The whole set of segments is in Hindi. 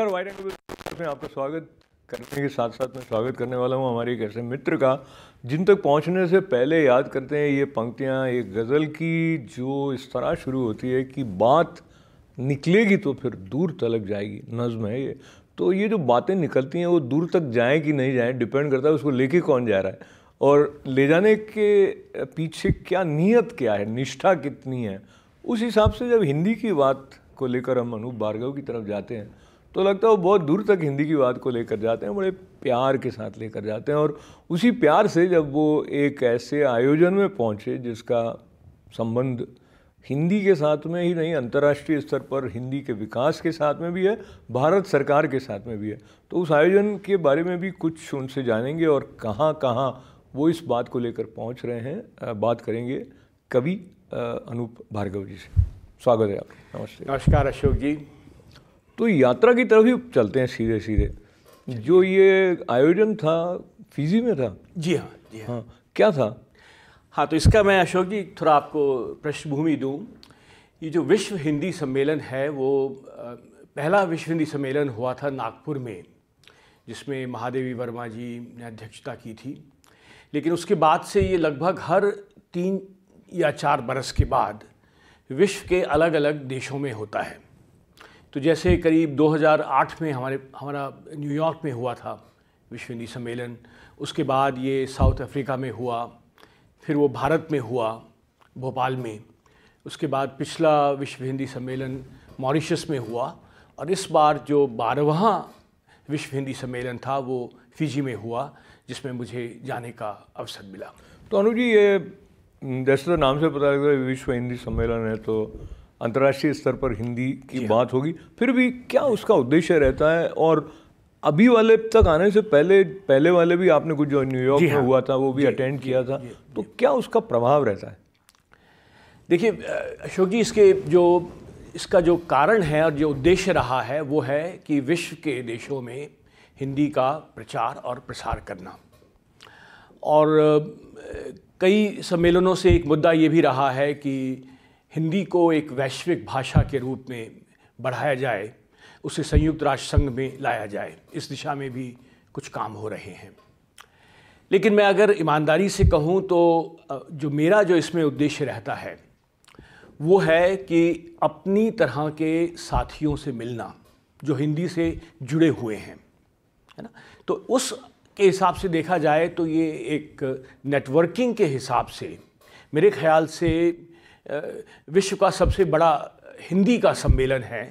में आपका स्वागत करने के साथ साथ मैं स्वागत करने वाला हूँ हमारे एक ऐसे मित्र का जिन तक पहुँचने से पहले याद करते हैं ये पंक्तियाँ ये गज़ल की जो इस तरह शुरू होती है कि बात निकलेगी तो फिर दूर तलक जाएगी नज़म है ये तो ये जो बातें निकलती हैं वो दूर तक जाएँ कि नहीं जाएँ डिपेंड करता है उसको लेके कौन जा रहा है और ले जाने के पीछे क्या नीयत क्या है निष्ठा कितनी है उस हिसाब से जब हिंदी की बात को लेकर हम अनूप भार्गव की तरफ जाते हैं तो लगता है वो बहुत दूर तक हिंदी की बात को लेकर जाते हैं बड़े प्यार के साथ लेकर जाते हैं और उसी प्यार से जब वो एक ऐसे आयोजन में पहुँचे जिसका संबंध हिंदी के साथ में ही नहीं अंतर्राष्ट्रीय स्तर पर हिंदी के विकास के साथ में भी है भारत सरकार के साथ में भी है तो उस आयोजन के बारे में भी कुछ उनसे जानेंगे और कहाँ कहाँ वो इस बात को लेकर पहुँच रहे हैं बात करेंगे कवि अनूप भार्गव जी से स्वागत है आपका नमस्ते नमस्कार अशोक जी तो यात्रा की तरफ ही चलते हैं सीधे सीधे जो ये आयोजन था फिजी में था जी हाँ जी हाँ।, हाँ, क्या था हाँ तो इसका मैं अशोक जी थोड़ा आपको पृष्ठभूमि दूँ ये जो विश्व हिंदी सम्मेलन है वो पहला विश्व हिंदी सम्मेलन हुआ था नागपुर में जिसमें महादेवी वर्मा जी ने अध्यक्षता की थी लेकिन उसके बाद से ये लगभग हर तीन या चार बरस के बाद विश्व के अलग अलग देशों में होता है तो जैसे करीब 2008 में हमारे हमारा न्यूयॉर्क में हुआ था विश्व हिंदी सम्मेलन उसके बाद ये साउथ अफ्रीका में हुआ फिर वो भारत में हुआ भोपाल में उसके बाद पिछला विश्व हिंदी सम्मेलन मॉरिशस में हुआ और इस बार जो बारहवा विश्व हिंदी सम्मेलन था वो फिजी में हुआ जिसमें मुझे जाने का अवसर मिला तो अनुजी ये जैसे तो नाम से पता लगता है विश्व हिंदी सम्मेलन है तो अंतर्राष्ट्रीय स्तर पर हिंदी की हाँ। बात होगी फिर भी क्या उसका उद्देश्य रहता है और अभी वाले तक आने से पहले पहले वाले भी आपने कुछ जो न्यूयॉर्क में हाँ। हुआ था वो भी अटेंड किया था तो क्या उसका प्रभाव रहता है देखिए अशोक जी इसके जो इसका जो कारण है और जो उद्देश्य रहा है वो है कि विश्व के देशों में हिंदी का प्रचार और प्रसार करना और कई सम्मेलनों से एक मुद्दा ये भी रहा है कि हिंदी को एक वैश्विक भाषा के रूप में बढ़ाया जाए उसे संयुक्त राष्ट्र संघ में लाया जाए इस दिशा में भी कुछ काम हो रहे हैं लेकिन मैं अगर ईमानदारी से कहूँ तो जो मेरा जो इसमें उद्देश्य रहता है वो है कि अपनी तरह के साथियों से मिलना जो हिंदी से जुड़े हुए हैं है ना तो उस के हिसाब से देखा जाए तो ये एक नेटवर्किंग के हिसाब से मेरे ख्याल से विश्व का सबसे बड़ा हिंदी का सम्मेलन है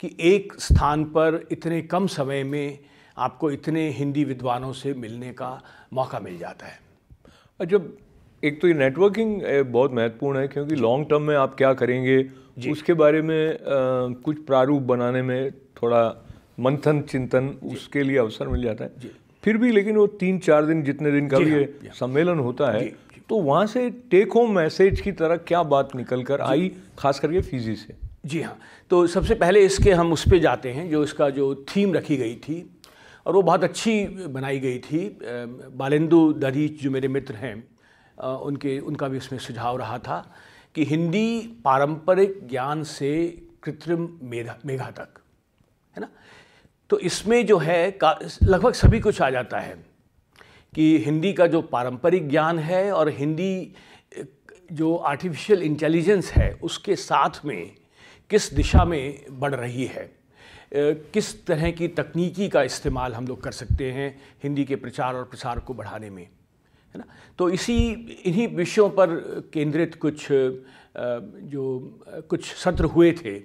कि एक स्थान पर इतने कम समय में आपको इतने हिंदी विद्वानों से मिलने का मौका मिल जाता है और अच्छा, जब एक तो ये नेटवर्किंग बहुत महत्वपूर्ण है क्योंकि लॉन्ग टर्म में आप क्या करेंगे उसके बारे में आ, कुछ प्रारूप बनाने में थोड़ा मंथन चिंतन उसके लिए अवसर मिल जाता है फिर भी लेकिन वो तीन चार दिन जितने दिन का भी हाँ, हाँ। सम्मेलन होता है तो वहाँ से टेक होम मैसेज की तरह क्या बात निकल कर आई खास करके फीजी से जी हाँ तो सबसे पहले इसके हम उस पर जाते हैं जो इसका जो थीम रखी गई थी और वो बहुत अच्छी बनाई गई थी बालेंदु दरीच जो मेरे मित्र हैं उनके उनका भी उसमें सुझाव रहा था कि हिंदी पारंपरिक ज्ञान से कृत्रिम मेधा मेघा तक है ना तो इसमें जो है लगभग सभी कुछ आ जाता है कि हिंदी का जो पारंपरिक ज्ञान है और हिंदी जो आर्टिफिशियल इंटेलिजेंस है उसके साथ में किस दिशा में बढ़ रही है किस तरह की तकनीकी का इस्तेमाल हम लोग कर सकते हैं हिंदी के प्रचार और प्रसार को बढ़ाने में है ना तो इसी इन्हीं विषयों पर केंद्रित कुछ जो कुछ सत्र हुए थे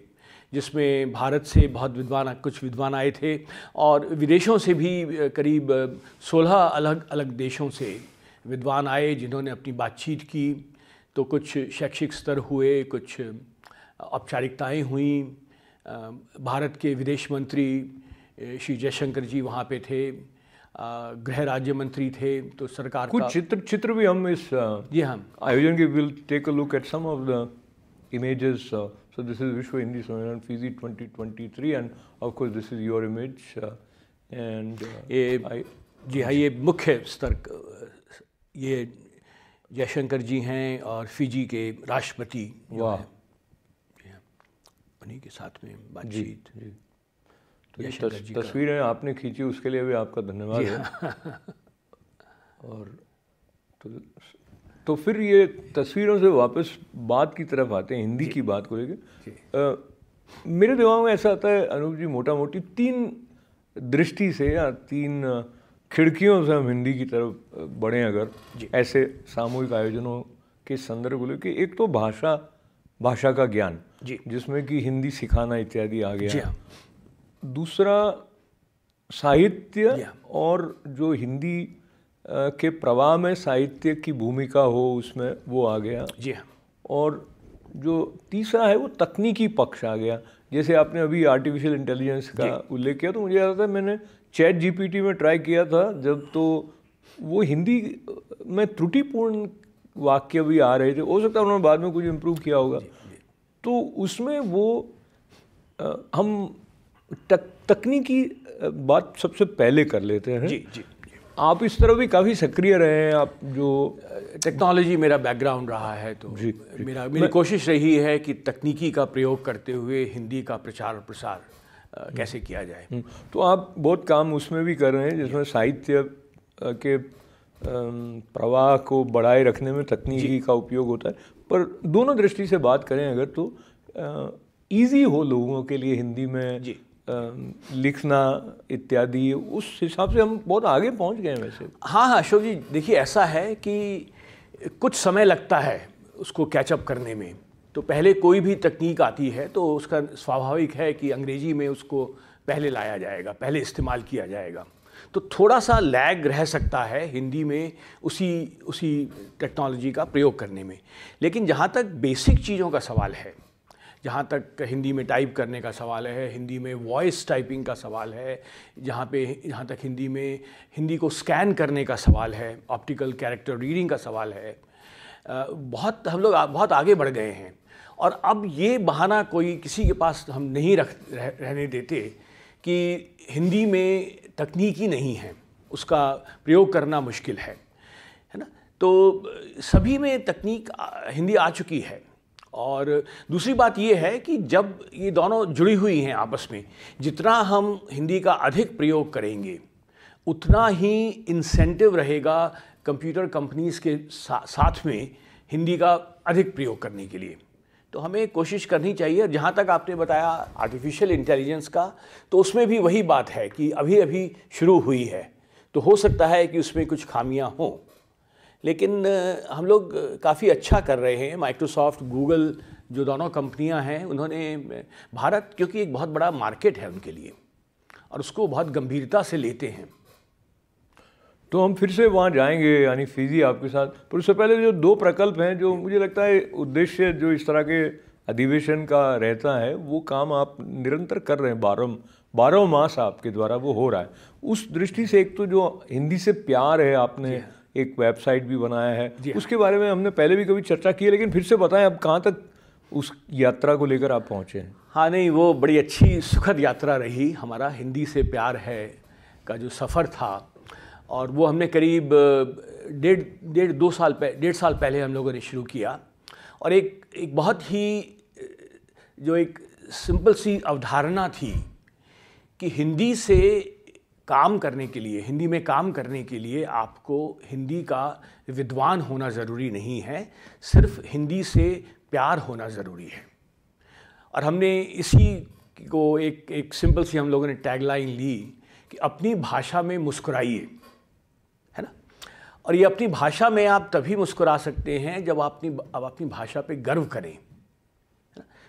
जिसमें भारत से बहुत विद्वान कुछ विद्वान आए थे और विदेशों से भी करीब सोलह अलग अलग देशों से विद्वान आए जिन्होंने अपनी बातचीत की तो कुछ शैक्षिक स्तर हुए कुछ औपचारिकताएँ हुई भारत के विदेश मंत्री श्री जयशंकर जी वहाँ पे थे गृह राज्य मंत्री थे तो सरकार कुछ का चित्र चित्र भी हम इस जी हाँ आयोजन के will take a look at some of the images So this is Vishwa Hindi Sammelan Fiji 2023 and of course this is your image uh, and uh, ये, I, जी हाँ ये मुख्य स्तर ये जयशंकर जी हैं और फिजी के राष्ट्रपति वाह हाँ, उन्हीं के साथ में बातचीत तो तस, तस्वीरें आपने खींची उसके लिए भी आपका धन्यवाद है हाँ। और तो तो फिर ये तस्वीरों से वापस बात की तरफ आते हैं हिंदी की बात को लेकर मेरे दिमाग में ऐसा आता है अनूप जी मोटा मोटी तीन दृष्टि से या तीन खिड़कियों से हम हिंदी की तरफ बढ़ें अगर ऐसे सामूहिक आयोजनों के संदर्भ को लेकर एक तो भाषा भाषा का ज्ञान जिसमें कि हिंदी सिखाना इत्यादि आ गया हाँ। दूसरा साहित्य हाँ। और जो हिंदी के प्रवाह में साहित्य की भूमिका हो उसमें वो आ गया जी हाँ और जो तीसरा है वो तकनीकी पक्ष आ गया जैसे आपने अभी आर्टिफिशियल इंटेलिजेंस का उल्लेख किया तो मुझे याद आता है मैंने चैट जीपीटी में ट्राई किया था जब तो वो हिंदी में त्रुटिपूर्ण वाक्य भी आ रहे थे हो सकता है उन्होंने बाद में कुछ इम्प्रूव किया होगा तो उसमें वो हम तक, तकनीकी बात सबसे पहले कर लेते हैं जी, जी. आप इस तरह भी काफ़ी सक्रिय रहे हैं आप जो टेक्नोलॉजी मेरा बैकग्राउंड रहा है तो जी, जी मेरा मेरी कोशिश रही है कि तकनीकी का प्रयोग करते हुए हिंदी का प्रचार और प्रसार कैसे हम्म। किया जाए हम्म। तो आप बहुत काम उसमें भी कर रहे हैं जिसमें साहित्य के प्रवाह को बढ़ाए रखने में तकनीकी का उपयोग होता है पर दोनों दृष्टि से बात करें अगर तो ईजी हो लोगों के लिए हिंदी में लिखना इत्यादि उस हिसाब से हम बहुत आगे पहुंच गए हैं वैसे हाँ हाँ अशोक जी देखिए ऐसा है कि कुछ समय लगता है उसको कैचअप करने में तो पहले कोई भी तकनीक आती है तो उसका स्वाभाविक है कि अंग्रेजी में उसको पहले लाया जाएगा पहले इस्तेमाल किया जाएगा तो थोड़ा सा लैग रह सकता है हिंदी में उसी उसी टेक्नोलॉजी का प्रयोग करने में लेकिन जहाँ तक बेसिक चीज़ों का सवाल है जहाँ तक हिंदी में टाइप करने का सवाल है हिंदी में वॉइस टाइपिंग का सवाल है जहाँ पे जहाँ तक हिंदी में हिंदी को स्कैन करने का सवाल है ऑप्टिकल कैरेक्टर रीडिंग का सवाल है बहुत हम लोग बहुत आगे बढ़ गए हैं और अब ये बहाना कोई किसी के पास हम नहीं रख रह, रहने देते कि हिंदी में तकनीकी नहीं है उसका प्रयोग करना मुश्किल है है ना तो सभी में तकनीक हिंदी आ चुकी है और दूसरी बात ये है कि जब ये दोनों जुड़ी हुई हैं आपस में जितना हम हिंदी का अधिक प्रयोग करेंगे उतना ही इंसेंटिव रहेगा कंप्यूटर कंपनीज़ के सा, साथ में हिंदी का अधिक प्रयोग करने के लिए तो हमें कोशिश करनी चाहिए और जहाँ तक आपने बताया आर्टिफिशियल इंटेलिजेंस का तो उसमें भी वही बात है कि अभी अभी शुरू हुई है तो हो सकता है कि उसमें कुछ खामियाँ हों लेकिन हम लोग काफ़ी अच्छा कर रहे हैं माइक्रोसॉफ्ट गूगल जो दोनों कंपनियां हैं उन्होंने भारत क्योंकि एक बहुत बड़ा मार्केट है उनके लिए और उसको बहुत गंभीरता से लेते हैं तो हम फिर से वहाँ जाएंगे यानी फिजी आपके साथ पर उससे पहले जो दो प्रकल्प हैं जो मुझे लगता है उद्देश्य जो इस तरह के अधिवेशन का रहता है वो काम आप निरंतर कर रहे हैं बारह बारह मास आपके द्वारा वो हो रहा है उस दृष्टि से एक तो जो हिंदी से प्यार है आपने एक वेबसाइट भी बनाया है हाँ। उसके बारे में हमने पहले भी कभी चर्चा की है लेकिन फिर से बताएं अब कहाँ तक उस यात्रा को लेकर आप पहुँचे हैं हाँ नहीं वो बड़ी अच्छी सुखद यात्रा रही हमारा हिंदी से प्यार है का जो सफ़र था और वो हमने करीब डेढ़ डेढ़ दो साल पह डेढ़ साल पहले हम लोगों ने शुरू किया और एक एक बहुत ही जो एक सिंपल सी अवधारणा थी कि हिंदी से काम करने के लिए हिंदी में काम करने के लिए आपको हिंदी का विद्वान होना ज़रूरी नहीं है सिर्फ हिंदी से प्यार होना ज़रूरी है और हमने इसी को एक एक सिंपल सी हम लोगों ने टैगलाइन ली कि अपनी भाषा में मुस्कुराइए है ना और ये अपनी भाषा में आप तभी मुस्कुरा सकते हैं जब अपनी अब अपनी भाषा पे गर्व करें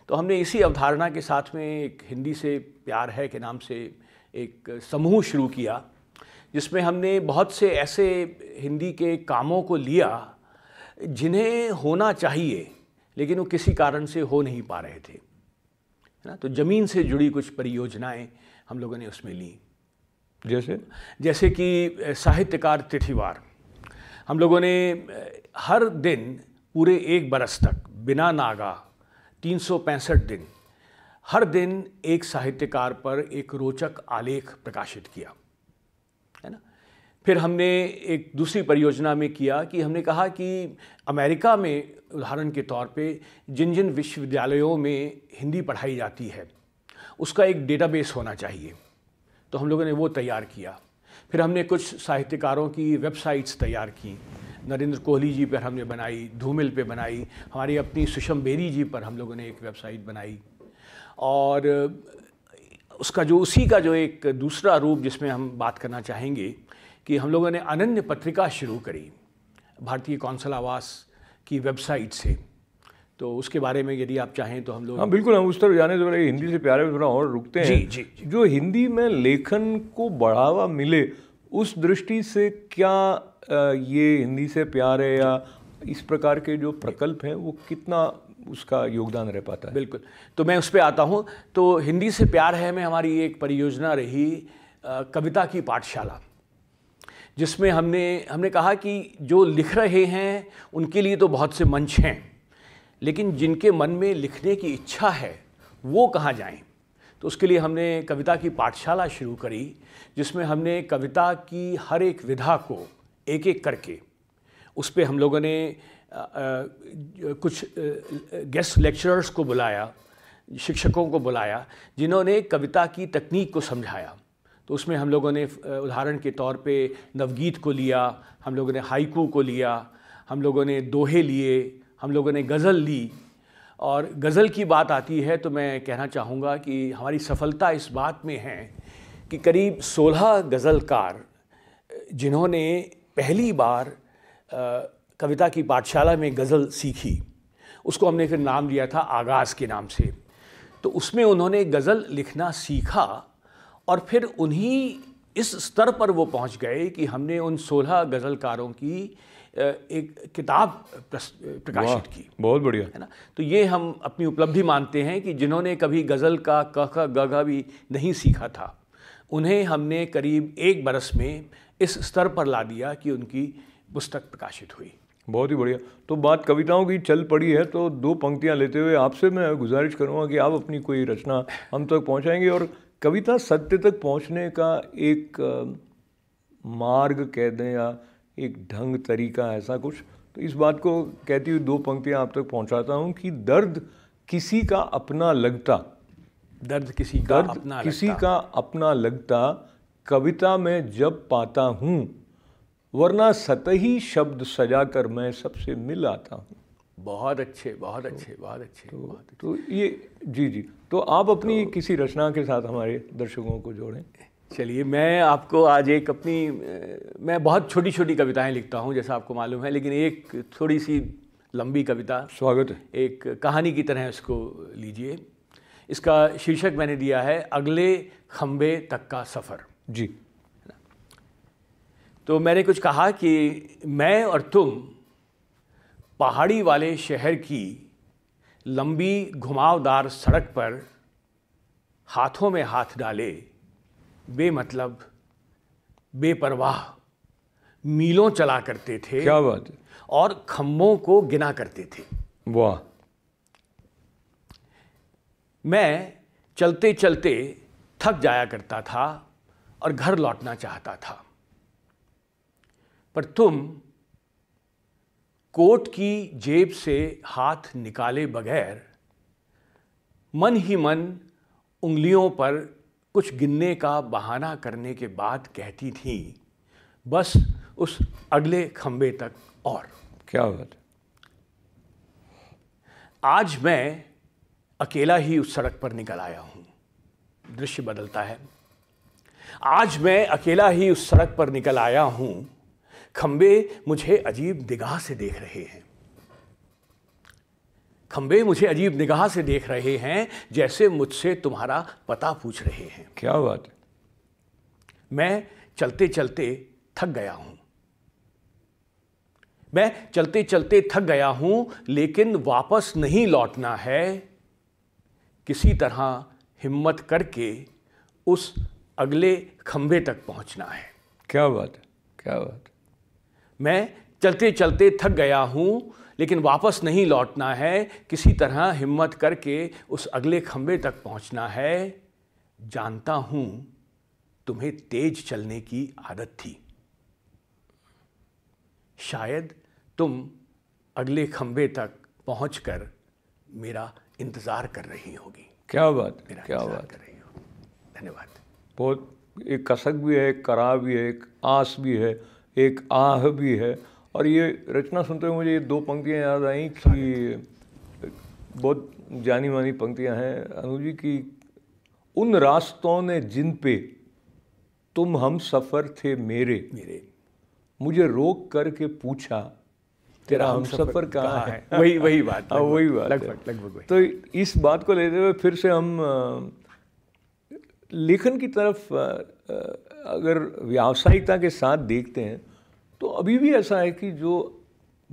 तो हमने इसी अवधारणा के साथ में एक हिंदी से प्यार है के नाम से एक समूह शुरू किया जिसमें हमने बहुत से ऐसे हिंदी के कामों को लिया जिन्हें होना चाहिए लेकिन वो किसी कारण से हो नहीं पा रहे थे है ना तो ज़मीन से जुड़ी कुछ परियोजनाएं हम लोगों ने उसमें ली जैसे जैसे कि साहित्यकार तिथिवार हम लोगों ने हर दिन पूरे एक बरस तक बिना नागा तीन दिन हर दिन एक साहित्यकार पर एक रोचक आलेख प्रकाशित किया है ना फिर हमने एक दूसरी परियोजना में किया कि हमने कहा कि अमेरिका में उदाहरण के तौर पे जिन जिन विश्वविद्यालयों में हिंदी पढ़ाई जाती है उसका एक डेटाबेस होना चाहिए तो हम लोगों ने वो तैयार किया फिर हमने कुछ साहित्यकारों की वेबसाइट्स तैयार की नरेंद्र कोहली जी पर हमने बनाई धूमिल पे बनाई हमारी अपनी सुषम बेरी जी पर हम लोगों ने एक वेबसाइट बनाई और उसका जो उसी का जो एक दूसरा रूप जिसमें हम बात करना चाहेंगे कि हम लोगों ने अनन्य पत्रिका शुरू करी भारतीय कौंसल आवास की वेबसाइट से तो उसके बारे में यदि आप चाहें तो हम लोग हाँ बिल्कुल हम उस तरफ जाने से पहले हिंदी से प्यारे में थोड़ा और रुकते हैं जी, जी, जी जो हिंदी में लेखन को बढ़ावा मिले उस दृष्टि से क्या ये हिंदी से प्यार है या इस प्रकार के जो प्रकल्प हैं वो कितना उसका योगदान रह पाता है बिल्कुल तो मैं उस पर आता हूँ तो हिंदी से प्यार है में हमारी एक परियोजना रही कविता की पाठशाला जिसमें हमने हमने कहा कि जो लिख रहे हैं उनके लिए तो बहुत से मंच हैं लेकिन जिनके मन में लिखने की इच्छा है वो कहाँ जाएं तो उसके लिए हमने कविता की पाठशाला शुरू करी जिसमें हमने कविता की हर एक विधा को एक एक करके उस पर हम लोगों ने कुछ गेस्ट लेक्चरर्स को बुलाया शिक्षकों को बुलाया जिन्होंने कविता की तकनीक को समझाया तो उसमें हम लोगों ने उदाहरण के तौर पे नवगीत को लिया हम लोगों ने हाइकू को लिया हम लोगों ने दोहे लिए हम लोगों ने गज़ल ली और गज़ल की बात आती है तो मैं कहना चाहूँगा कि हमारी सफलता इस बात में है कि करीब 16 गज़लकार जिन्होंने पहली बार कविता की पाठशाला में गज़ल सीखी उसको हमने फिर नाम लिया था आगाज़ के नाम से तो उसमें उन्होंने गज़ल लिखना सीखा और फिर उन्हीं इस स्तर पर वो पहुंच गए कि हमने उन सोलह गज़लकारों की एक किताब प्रकाशित की बहुत बढ़िया है ना तो ये हम अपनी उपलब्धि मानते हैं कि जिन्होंने कभी गज़ल का क ख ग भी नहीं सीखा था उन्हें हमने करीब एक बरस में इस स्तर पर ला दिया कि उनकी पुस्तक प्रकाशित हुई बहुत ही बढ़िया तो बात कविताओं की चल पड़ी है तो दो पंक्तियाँ लेते हुए आपसे मैं गुजारिश करूँगा कि आप अपनी कोई रचना हम तक पहुँचाएंगे और कविता सत्य तक पहुँचने का एक मार्ग कह दें या एक ढंग तरीका ऐसा कुछ तो इस बात को कहती हुई दो पंक्तियाँ आप तक पहुँचाता हूँ कि दर्द किसी का अपना लगता दर्द किसी का दर्द अपना किसी लगता। का अपना लगता कविता में जब पाता हूँ वरना सतही शब्द सजा कर मैं सबसे मिल आता हूँ बहुत अच्छे बहुत अच्छे बहुत अच्छे तो, बहुत अच्छे। तो ये जी जी तो आप अपनी तो, किसी रचना के साथ हमारे दर्शकों को जोड़ें चलिए मैं आपको आज एक अपनी मैं बहुत छोटी छोटी कविताएं लिखता हूँ जैसा आपको मालूम है लेकिन एक थोड़ी सी लंबी कविता स्वागत है एक कहानी की तरह इसको लीजिए इसका शीर्षक मैंने दिया है अगले खम्बे तक का सफ़र जी तो मैंने कुछ कहा कि मैं और तुम पहाड़ी वाले शहर की लंबी घुमावदार सड़क पर हाथों में हाथ डाले बेमतलब बेपरवाह मीलों चला करते थे क्या बात है और खम्भों को गिना करते थे वाह मैं चलते चलते थक जाया करता था और घर लौटना चाहता था पर तुम कोट की जेब से हाथ निकाले बगैर मन ही मन उंगलियों पर कुछ गिनने का बहाना करने के बाद कहती थी बस उस अगले खंबे तक और क्या बात आज मैं अकेला ही उस सड़क पर निकल आया हूं दृश्य बदलता है आज मैं अकेला ही उस सड़क पर निकल आया हूं खंबे मुझे अजीब निगाह से देख रहे हैं खंबे मुझे अजीब निगाह से देख रहे हैं जैसे मुझसे तुम्हारा पता पूछ रहे हैं क्या बात है मैं चलते चलते थक गया हूं मैं चलते चलते थक गया हूं लेकिन वापस नहीं लौटना है किसी तरह हिम्मत करके उस अगले खंबे तक पहुंचना है क्या बात है क्या बात मैं चलते चलते थक गया हूँ लेकिन वापस नहीं लौटना है किसी तरह हिम्मत करके उस अगले खम्भे तक पहुँचना है जानता हूँ तुम्हें तेज चलने की आदत थी शायद तुम अगले खम्भे तक पहुँच मेरा इंतज़ार कर रही होगी क्या बात मेरा क्या बात कर रही हो धन्यवाद बहुत एक कसक भी है एक करा भी है एक आस भी है एक आह भी है और ये रचना सुनते हुए मुझे ये दो पंक्तियाँ याद आई कि बहुत जानी मानी पंक्तियाँ हैं अनुजी जी की उन रास्तों ने जिन पे तुम हम सफ़र थे मेरे मेरे मुझे रोक करके पूछा तेरा हम सफ़र कहाँ है वही वही बात हाँ, वही बात लगभग लगभग तो इस बात को लेते हुए फिर से हम लेखन की तरफ अगर व्यावसायिकता के साथ देखते हैं तो अभी भी ऐसा है कि जो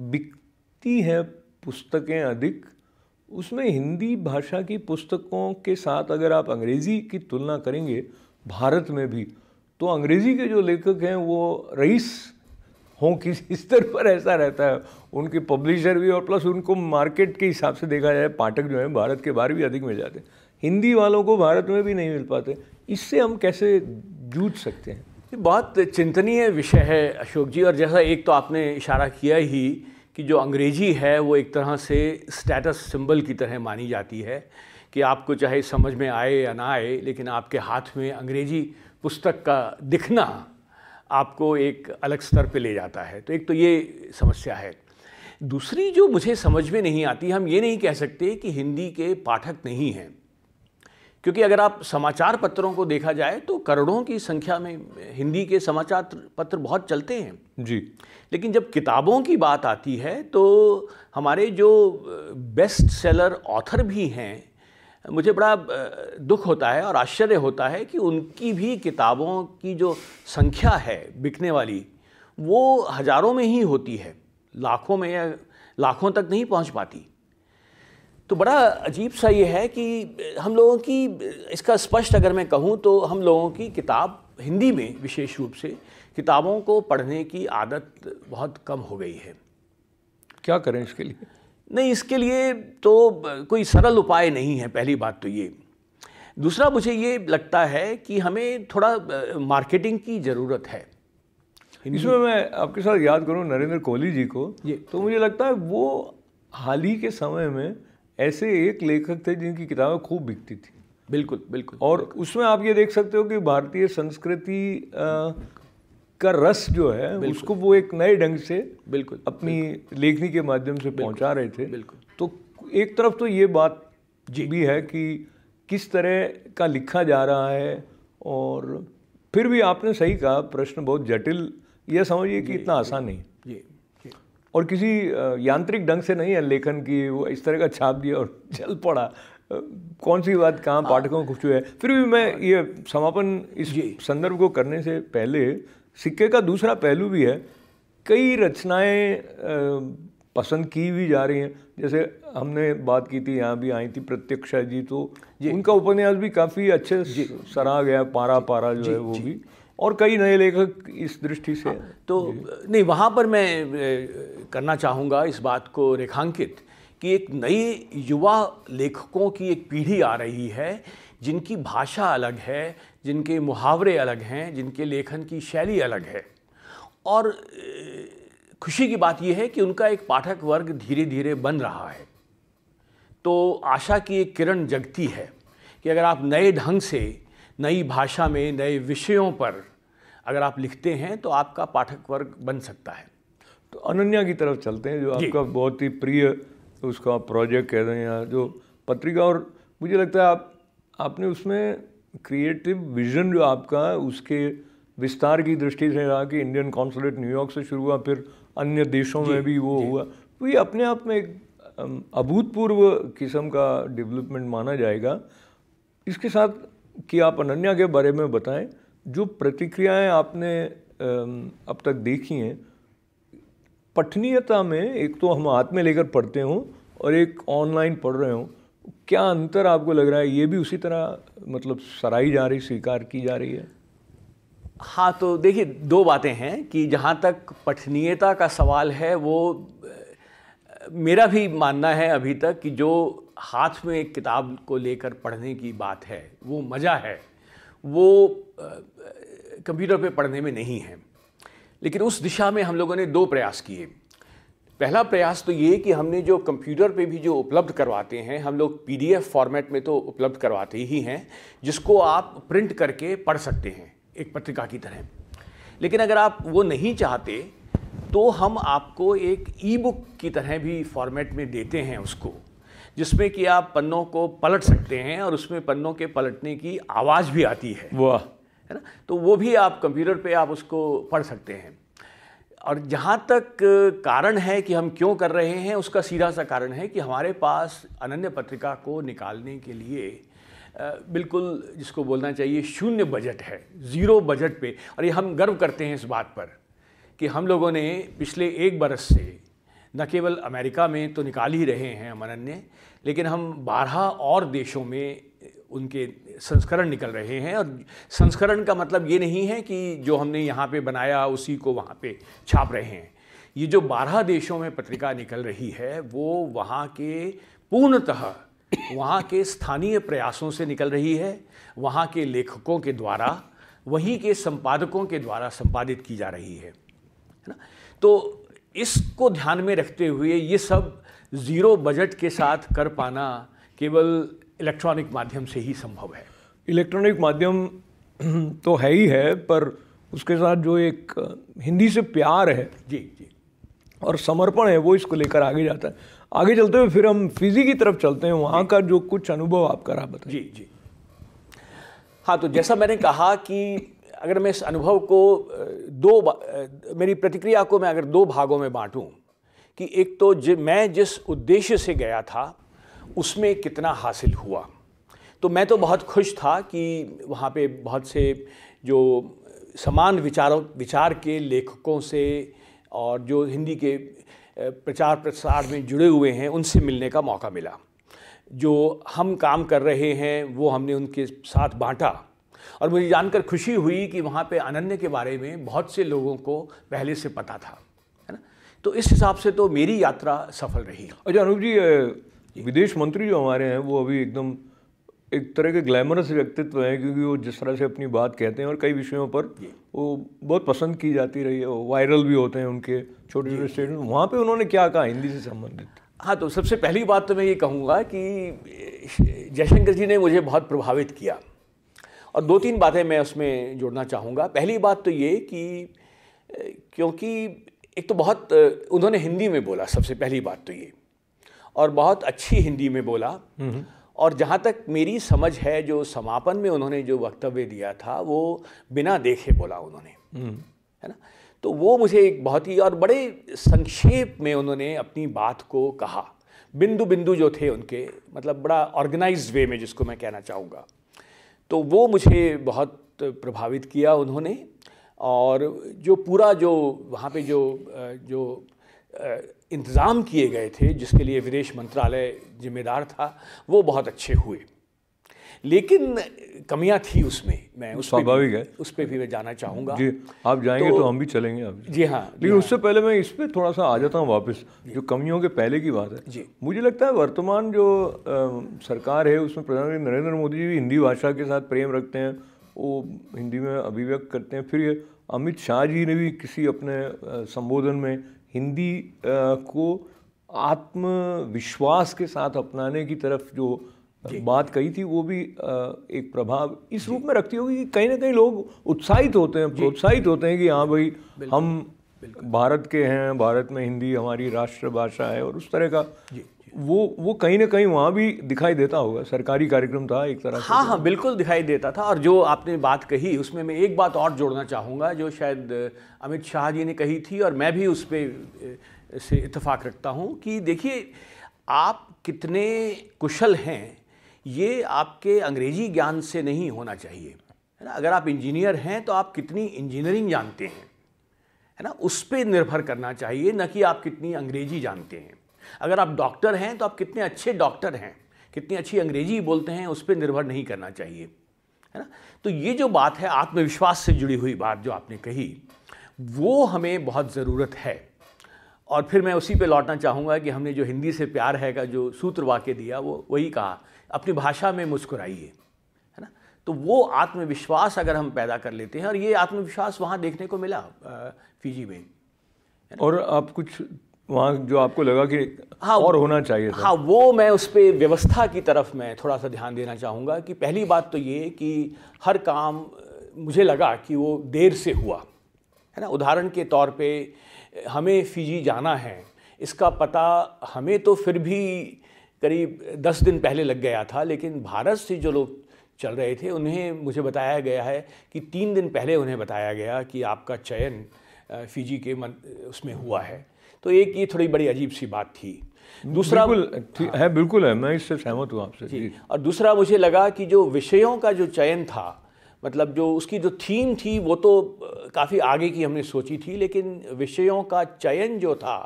बिकती हैं पुस्तकें अधिक उसमें हिंदी भाषा की पुस्तकों के साथ अगर आप अंग्रेज़ी की तुलना करेंगे भारत में भी तो अंग्रेज़ी के जो लेखक हैं वो रईस हों किस स्तर पर ऐसा रहता है उनके पब्लिशर भी और प्लस उनको मार्केट के हिसाब से देखा जाए पाठक जो है भारत के बाहर भी अधिक मिल जाते हैं हिंदी वालों को भारत में भी नहीं मिल पाते इससे हम कैसे जूझ सकते हैं ये बहुत चिंतनीय विषय है अशोक जी और जैसा एक तो आपने इशारा किया ही कि जो अंग्रेजी है वो एक तरह से स्टेटस सिंबल की तरह मानी जाती है कि आपको चाहे समझ में आए या ना आए लेकिन आपके हाथ में अंग्रेजी पुस्तक का दिखना आपको एक अलग स्तर पे ले जाता है तो एक तो ये समस्या है दूसरी जो मुझे समझ में नहीं आती हम ये नहीं कह सकते कि हिंदी के पाठक नहीं हैं क्योंकि अगर आप समाचार पत्रों को देखा जाए तो करोड़ों की संख्या में हिंदी के समाचार पत्र बहुत चलते हैं जी लेकिन जब किताबों की बात आती है तो हमारे जो बेस्ट सेलर ऑथर भी हैं मुझे बड़ा दुख होता है और आश्चर्य होता है कि उनकी भी किताबों की जो संख्या है बिकने वाली वो हज़ारों में ही होती है लाखों में या लाखों तक नहीं पहुंच पाती तो बड़ा अजीब सा ये है कि हम लोगों की इसका स्पष्ट अगर मैं कहूँ तो हम लोगों की किताब हिंदी में विशेष रूप से किताबों को पढ़ने की आदत बहुत कम हो गई है क्या करें इसके लिए नहीं इसके लिए तो कोई सरल उपाय नहीं है पहली बात तो ये दूसरा मुझे ये लगता है कि हमें थोड़ा मार्केटिंग की ज़रूरत है इसमें मैं आपके साथ याद करूँ नरेंद्र कोहली जी को ये तो मुझे लगता है वो हाल ही के समय में ऐसे एक लेखक थे जिनकी किताबें खूब बिकती थी बिल्कुल बिल्कुल और बिल्कुल। उसमें आप ये देख सकते हो कि भारतीय संस्कृति का रस जो है उसको वो एक नए ढंग से बिल्कुल अपनी बिल्कुल। लेखनी के माध्यम से पहुंचा रहे थे बिल्कुल तो एक तरफ तो ये बात जी भी है कि किस तरह का लिखा जा रहा है और फिर भी आपने सही कहा प्रश्न बहुत जटिल यह समझिए कि इतना आसान नहीं जी और किसी यांत्रिक ढंग से नहीं है लेखन की वो इस तरह का छाप दिया और चल पड़ा कौन सी बात कहाँ हाँ। पाठकों को छुए फिर भी मैं हाँ। ये समापन इस संदर्भ को करने से पहले सिक्के का दूसरा पहलू भी है कई रचनाएं पसंद की भी जा रही हैं जैसे हमने बात की थी यहाँ भी आई थी प्रत्यक्ष जी तो जी उनका उपन्यास भी काफ़ी अच्छे सराह गया पारा पारा जो है वो भी और कई नए लेखक इस दृष्टि से हाँ, तो नहीं वहाँ पर मैं करना चाहूँगा इस बात को रेखांकित कि एक नई युवा लेखकों की एक पीढ़ी आ रही है जिनकी भाषा अलग है जिनके मुहावरे अलग हैं जिनके लेखन की शैली अलग है और खुशी की बात यह है कि उनका एक पाठक वर्ग धीरे धीरे बन रहा है तो आशा की एक किरण जगती है कि अगर आप नए ढंग से नई भाषा में नए विषयों पर अगर आप लिखते हैं तो आपका पाठक वर्ग बन सकता है तो अनन्या की तरफ चलते हैं जो आपका बहुत ही प्रिय उसका प्रोजेक्ट कह रहे हैं या जो पत्रिका और मुझे लगता है आप आपने उसमें क्रिएटिव विजन जो आपका है उसके विस्तार की दृष्टि से रहा कि इंडियन कॉन्सुलेट न्यूयॉर्क से शुरू हुआ फिर अन्य देशों में भी वो हुआ तो ये अपने आप में एक अभूतपूर्व किस्म का डेवलपमेंट माना जाएगा इसके साथ कि आप अनन्या के बारे में बताएं जो प्रतिक्रियाएं आपने अब तक देखी हैं पठनीयता में एक तो हम हाथ में लेकर पढ़ते हों और एक ऑनलाइन पढ़ रहे हों क्या अंतर आपको लग रहा है ये भी उसी तरह मतलब सराही जा रही स्वीकार की जा रही है हाँ तो देखिए दो बातें हैं कि जहाँ तक पठनीयता का सवाल है वो मेरा भी मानना है अभी तक कि जो हाथ में एक किताब को लेकर पढ़ने की बात है वो मज़ा है वो कंप्यूटर पे पढ़ने में नहीं है लेकिन उस दिशा में हम लोगों ने दो प्रयास किए पहला प्रयास तो ये कि हमने जो कंप्यूटर पे भी जो उपलब्ध करवाते हैं हम लोग पीडीएफ फॉर्मेट में तो उपलब्ध करवाते ही हैं जिसको आप प्रिंट करके पढ़ सकते हैं एक पत्रिका की तरह लेकिन अगर आप वो नहीं चाहते तो हम आपको एक ई बुक की तरह भी फॉर्मेट में देते हैं उसको जिसमें कि आप पन्नों को पलट सकते हैं और उसमें पन्नों के पलटने की आवाज़ भी आती है वाह है ना तो वो भी आप कंप्यूटर पे आप उसको पढ़ सकते हैं और जहाँ तक कारण है कि हम क्यों कर रहे हैं उसका सीधा सा कारण है कि हमारे पास अनन्य पत्रिका को निकालने के लिए बिल्कुल जिसको बोलना चाहिए शून्य बजट है ज़ीरो बजट पे और ये हम गर्व करते हैं इस बात पर कि हम लोगों ने पिछले एक बरस से न केवल अमेरिका में तो निकाल ही रहे हैं हम अनन्य लेकिन हम बारह और देशों में उनके संस्करण निकल रहे हैं और संस्करण का मतलब ये नहीं है कि जो हमने यहाँ पे बनाया उसी को वहाँ पे छाप रहे हैं ये जो बारह देशों में पत्रिका निकल रही है वो वहाँ के पूर्णतः वहाँ के स्थानीय प्रयासों से निकल रही है वहाँ के लेखकों के द्वारा वहीं के संपादकों के द्वारा संपादित की जा रही है ना तो इसको ध्यान में रखते हुए ये सब ज़ीरो बजट के साथ कर पाना केवल इलेक्ट्रॉनिक माध्यम से ही संभव है इलेक्ट्रॉनिक माध्यम तो है ही है पर उसके साथ जो एक हिंदी से प्यार है जी जी और समर्पण है वो इसको लेकर आगे जाता है आगे चलते हुए फिर हम फिजी की तरफ चलते हैं वहाँ का जो कुछ अनुभव आपका रहा बताए जी जी हाँ तो जैसा मैंने कहा कि अगर मैं इस अनुभव को दो मेरी प्रतिक्रिया को मैं अगर दो भागों में बांटूँ कि एक तो जि, मैं जिस उद्देश्य से गया था उसमें कितना हासिल हुआ तो मैं तो बहुत खुश था कि वहाँ पे बहुत से जो समान विचारों विचार के लेखकों से और जो हिंदी के प्रचार प्रसार में जुड़े हुए हैं उनसे मिलने का मौका मिला जो हम काम कर रहे हैं वो हमने उनके साथ बांटा और मुझे जानकर खुशी हुई कि वहाँ पे अनन्य के बारे में बहुत से लोगों को पहले से पता था तो इस हिसाब से तो मेरी यात्रा सफल रही अच्छा अनूप जी विदेश मंत्री जो हमारे हैं वो अभी एकदम एक तरह के ग्लैमरस व्यक्तित्व हैं क्योंकि वो जिस तरह से अपनी बात कहते हैं और कई विषयों पर वो बहुत पसंद की जाती रही है वायरल भी होते हैं उनके छोटे छोटे स्टेट वहाँ पे उन्होंने क्या कहा हिंदी से संबंधित हाँ तो सबसे पहली बात तो मैं ये कहूँगा कि जयशंकर जी ने मुझे बहुत प्रभावित किया और दो तीन बातें मैं उसमें जोड़ना चाहूँगा पहली बात तो ये कि क्योंकि एक तो बहुत उन्होंने हिंदी में बोला सबसे पहली बात तो ये और बहुत अच्छी हिंदी में बोला और जहाँ तक मेरी समझ है जो समापन में उन्होंने जो वक्तव्य दिया था वो बिना देखे बोला उन्होंने हम्म। है ना तो वो मुझे एक बहुत ही और बड़े संक्षेप में उन्होंने अपनी बात को कहा बिंदु बिंदु जो थे उनके मतलब बड़ा ऑर्गेनाइज वे में जिसको मैं कहना चाहूँगा तो वो मुझे बहुत प्रभावित किया उन्होंने और जो पूरा जो वहाँ पे जो जो इंतज़ाम किए गए थे जिसके लिए विदेश मंत्रालय जिम्मेदार था वो बहुत अच्छे हुए लेकिन कमियां थी उसमें मैं उस स्वाभाविक है उस पर भी मैं जाना चाहूँगा जी आप जाएंगे तो, तो हम भी चलेंगे आप जी हाँ लेकिन हाँ। उससे पहले मैं इस पर थोड़ा सा आ जाता हूँ वापस जो कमियों के पहले की बात है जी मुझे लगता है वर्तमान जो आ, सरकार है उसमें प्रधानमंत्री नरेंद्र मोदी जी भी हिंदी भाषा के साथ प्रेम रखते हैं वो हिंदी में अभिव्यक्त करते हैं फिर ये अमित शाह जी ने भी किसी अपने संबोधन में हिंदी को आत्मविश्वास के साथ अपनाने की तरफ जो बात कही थी वो भी एक प्रभाव इस रूप में रखती होगी कि कहीं ना कहीं लोग उत्साहित होते हैं प्रोत्साहित होते हैं कि हाँ भाई हम भारत के हैं भारत में हिंदी हमारी राष्ट्रभाषा है और उस तरह का वो वो कहीं ना कहीं वहाँ भी दिखाई देता होगा सरकारी कार्यक्रम था एक तरह हाँ तो। हाँ बिल्कुल दिखाई देता था और जो आपने बात कही उसमें मैं एक बात और जोड़ना चाहूँगा जो शायद अमित शाह जी ने कही थी और मैं भी उस पर से इतफाक़ रखता हूँ कि देखिए आप कितने कुशल हैं ये आपके अंग्रेजी ज्ञान से नहीं होना चाहिए है ना अगर आप इंजीनियर हैं तो आप कितनी इंजीनियरिंग जानते हैं है ना उस पर निर्भर करना चाहिए न कि आप कितनी अंग्रेजी जानते हैं अगर आप डॉक्टर हैं तो आप कितने अच्छे डॉक्टर हैं कितनी अच्छी अंग्रेजी बोलते हैं उस पर निर्भर नहीं करना चाहिए है ना तो ये जो बात है आत्मविश्वास से जुड़ी हुई बात जो आपने कही वो हमें बहुत ज़रूरत है और फिर मैं उसी पे लौटना चाहूँगा कि हमने जो हिंदी से प्यार है का जो सूत्र वाक्य दिया वो वही कहा अपनी भाषा में मुस्कुराइए है ना तो वो आत्मविश्वास अगर हम पैदा कर लेते हैं और ये आत्मविश्वास वहाँ देखने को मिला फीजी में और आप कुछ वहाँ जो आपको लगा कि हाँ और होना चाहिए था हाँ वो मैं उस पर व्यवस्था की तरफ मैं थोड़ा सा ध्यान देना चाहूँगा कि पहली बात तो ये कि हर काम मुझे लगा कि वो देर से हुआ है ना उदाहरण के तौर पे हमें फिजी जाना है इसका पता हमें तो फिर भी करीब दस दिन पहले लग गया था लेकिन भारत से जो लोग चल रहे थे उन्हें मुझे बताया गया है कि तीन दिन पहले उन्हें बताया गया कि आपका चयन फिजी के मन उसमें हुआ है तो एक ये थोड़ी बड़ी अजीब सी बात थी दूसरा बिल्कुल हाँ। है बिल्कुल है मैं इससे सहमत हूँ आपसे और दूसरा मुझे लगा कि जो विषयों का जो चयन था मतलब जो उसकी जो थीम थी वो तो काफ़ी आगे की हमने सोची थी लेकिन विषयों का चयन जो था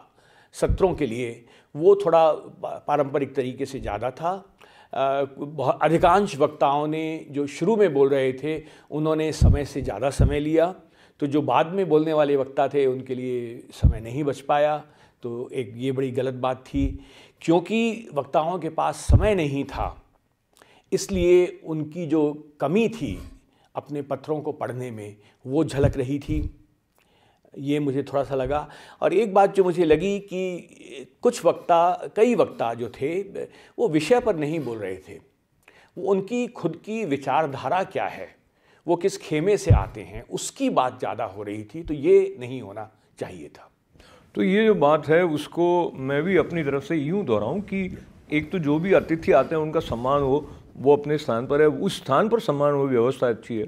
सत्रों के लिए वो थोड़ा पारंपरिक तरीके से ज़्यादा था अधिकांश वक्ताओं ने जो शुरू में बोल रहे थे उन्होंने समय से ज़्यादा समय लिया तो जो बाद में बोलने वाले वक्ता थे उनके लिए समय नहीं बच पाया तो एक ये बड़ी गलत बात थी क्योंकि वक्ताओं के पास समय नहीं था इसलिए उनकी जो कमी थी अपने पत्रों को पढ़ने में वो झलक रही थी ये मुझे थोड़ा सा लगा और एक बात जो मुझे लगी कि कुछ वक्ता कई वक्ता जो थे वो विषय पर नहीं बोल रहे थे वो उनकी खुद की विचारधारा क्या है वो किस खेमे से आते हैं उसकी बात ज़्यादा हो रही थी तो ये नहीं होना चाहिए था तो ये जो बात है उसको मैं भी अपनी तरफ से यूँ दोहराऊँ कि एक तो जो भी अतिथि आते हैं उनका सम्मान हो वो अपने स्थान पर है उस स्थान पर सम्मान हो व्यवस्था अच्छी है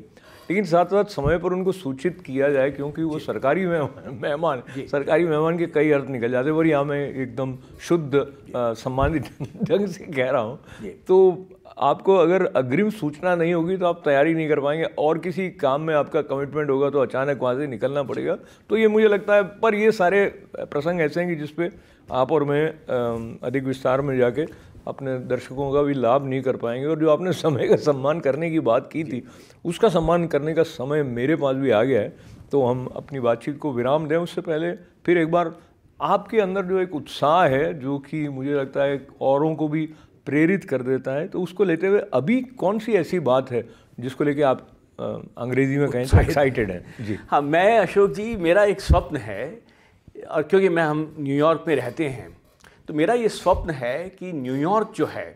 लेकिन साथ साथ समय पर उनको सूचित किया जाए क्योंकि वो सरकारी मेहमान सरकारी मेहमान के कई अर्थ निकल जाते और यहाँ मैं एकदम शुद्ध सम्मानित ढंग से कह रहा हूँ तो आपको अगर अग्रिम सूचना नहीं होगी तो आप तैयारी नहीं कर पाएंगे और किसी काम में आपका कमिटमेंट होगा तो अचानक वहाँ से निकलना पड़ेगा तो ये मुझे लगता है पर ये सारे प्रसंग ऐसे हैं कि जिसपे आप और मैं अधिक विस्तार में जाके अपने दर्शकों का भी लाभ नहीं कर पाएंगे और जो आपने समय का सम्मान करने की बात की थी उसका सम्मान करने का समय मेरे पास भी आ गया है तो हम अपनी बातचीत को विराम दें उससे पहले फिर एक बार आपके अंदर जो एक उत्साह है जो कि मुझे लगता है औरों को भी प्रेरित कर देता है तो उसको लेते हुए अभी कौन सी ऐसी बात है जिसको लेके आप आ, अंग्रेजी में कहें एक्साइटेड तो हैं जी हाँ मैं अशोक जी मेरा एक स्वप्न है और क्योंकि मैं हम न्यूयॉर्क में रहते हैं तो मेरा ये स्वप्न है कि न्यूयॉर्क जो है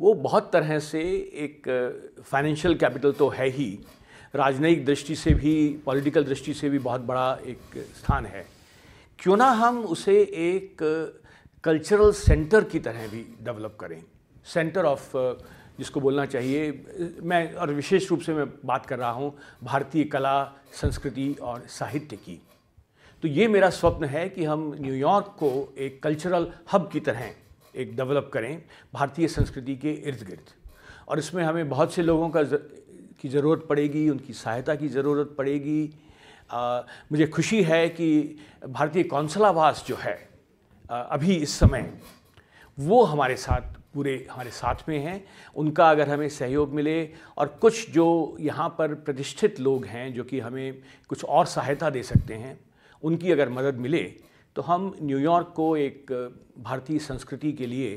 वो बहुत तरह से एक फाइनेंशियल कैपिटल तो है ही राजनयिक दृष्टि से भी पॉलिटिकल दृष्टि से भी बहुत बड़ा एक स्थान है क्यों ना हम उसे एक कल्चरल सेंटर की तरह भी डेवलप करें सेंटर ऑफ जिसको बोलना चाहिए मैं और विशेष रूप से मैं बात कर रहा हूँ भारतीय कला संस्कृति और साहित्य की तो ये मेरा स्वप्न है कि हम न्यूयॉर्क को एक कल्चरल हब की तरह एक डेवलप करें भारतीय संस्कृति के इर्द गिर्द और इसमें हमें बहुत से लोगों का की ज़रूरत पड़ेगी उनकी सहायता की ज़रूरत पड़ेगी आ, मुझे खुशी है कि भारतीय कौंसलावास जो है अभी इस समय वो हमारे साथ पूरे हमारे साथ में हैं उनका अगर हमें सहयोग मिले और कुछ जो यहाँ पर प्रतिष्ठित लोग हैं जो कि हमें कुछ और सहायता दे सकते हैं उनकी अगर मदद मिले तो हम न्यूयॉर्क को एक भारतीय संस्कृति के लिए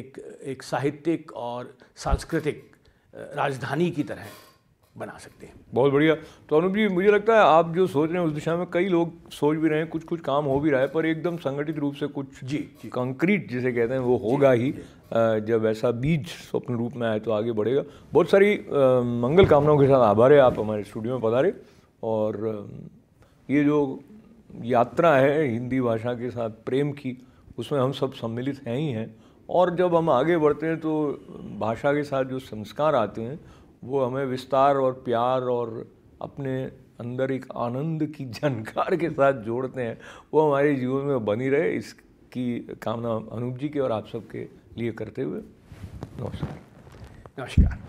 एक एक साहित्यिक और सांस्कृतिक राजधानी की तरह बना सकते हैं बहुत बढ़िया तो अनुप जी मुझे लगता है आप जो सोच रहे हैं उस दिशा में कई लोग सोच भी रहे हैं कुछ कुछ काम हो भी रहा है पर एकदम संगठित रूप से कुछ जी, जी कंक्रीट जिसे कहते हैं वो होगा ही जब ऐसा बीज स्वप्न रूप में आए तो आगे बढ़ेगा बहुत सारी मंगल कामनाओं के साथ आभार है आप हमारे स्टूडियो में पधारे और ये जो यात्रा है हिंदी भाषा के साथ प्रेम की उसमें हम सब सम्मिलित हैं ही हैं और जब हम आगे बढ़ते हैं तो भाषा के साथ जो संस्कार आते हैं वो हमें विस्तार और प्यार और अपने अंदर एक आनंद की जानकार के साथ जोड़ते हैं वो हमारे जीवन में बनी रहे इसकी कामना अनूप जी के और आप सबके लिए करते हुए नमस्कार नमस्कार